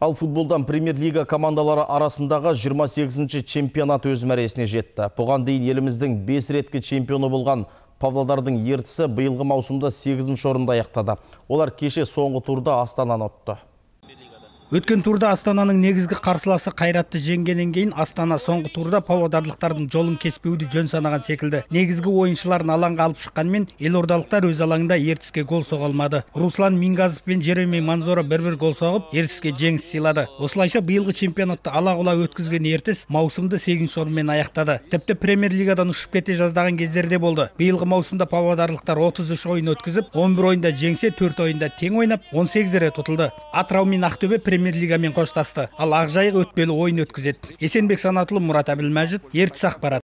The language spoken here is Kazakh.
Ал футболдан премьер-лига командалары арасындағы 28-ші чемпионат өз мәресіне жетті. Бұған дейін еліміздің бес реткі чемпионы болған Павлодардың ертісі бұйылғы маусымда 8-ші орында аяқтады. Олар кеше соңғы турда Астананы ұтты өткен турда астананың негізгі қарсыласы қайратты жеңгеннен кейін астана соңғы турда павлодарлықтардың жолын кеспеуді жөн санаған секілді негізгі ойыншыларын алаңға алып шыққанмен елордалықтар өз алаңында ертіске гол соға алмады руслан мингазов пен жереми манзора бір бір гол соғып ертіске жеңіс сыйлады осылайша биылғы чемпионатты ала құла өткізген ертіс маусымды сегізінші орынмен аяқтады тіпті премьер лигадан ұшып кете жаздаған кездер де болды биылғы маусымда павлодарлықтар отыз ойын өткізіп он ойында жеңсе төрт ойында тең ойнап 18 сегіз рет ұтылды атырау мен ақтөбе премьер лигамен қоштасты ал ақжайық өтпелі ойын өткізеді есенбек санатұлы мұрат әбілмәжит ертіс ақпарат